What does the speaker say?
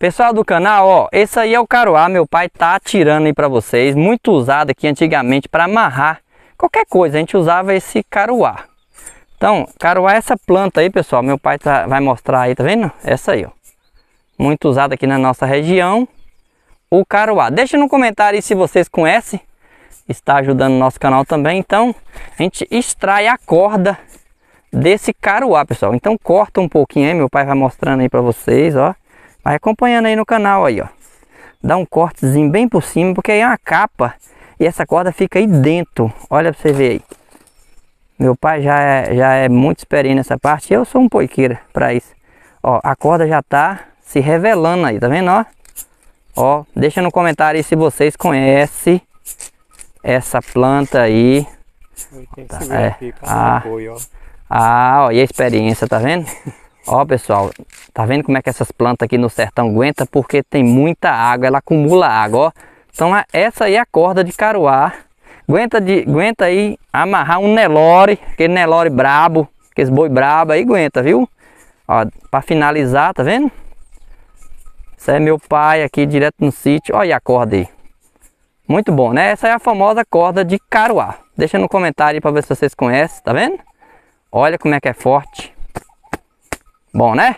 Pessoal do canal, ó, esse aí é o caroá, meu pai tá atirando aí para vocês, muito usado aqui antigamente para amarrar qualquer coisa, a gente usava esse caroá. Então, caroá é essa planta aí, pessoal, meu pai tá, vai mostrar aí, tá vendo? Essa aí, ó, muito usada aqui na nossa região, o caroá. Deixa no comentário aí se vocês conhecem, está ajudando o nosso canal também, então a gente extrai a corda desse caroá, pessoal. Então corta um pouquinho aí, meu pai vai mostrando aí para vocês, ó. Vai acompanhando aí no canal aí, ó. Dá um cortezinho bem por cima, porque aí é uma capa e essa corda fica aí dentro. Olha pra você ver aí. Meu pai já é, já é muito experiente nessa parte. Eu sou um poiqueira para isso. Ó, a corda já tá se revelando aí, tá vendo? Ó, ó deixa no comentário aí se vocês conhecem essa planta aí. Tá, é, a, ah, ó, e a experiência, tá vendo? ó, pessoal, Tá vendo como é que essas plantas aqui no sertão aguenta? Porque tem muita água, ela acumula água, ó. Então essa aí é a corda de caruá. Aguenta, de, aguenta aí amarrar um Nelore, aquele Nelore brabo, aqueles boi brabo aí aguenta, viu? Ó, pra finalizar, tá vendo? Isso é meu pai aqui direto no sítio. Olha a corda aí. Muito bom, né? Essa é a famosa corda de caruá. Deixa no comentário aí pra ver se vocês conhecem, tá vendo? Olha como é que é forte. Bom, né?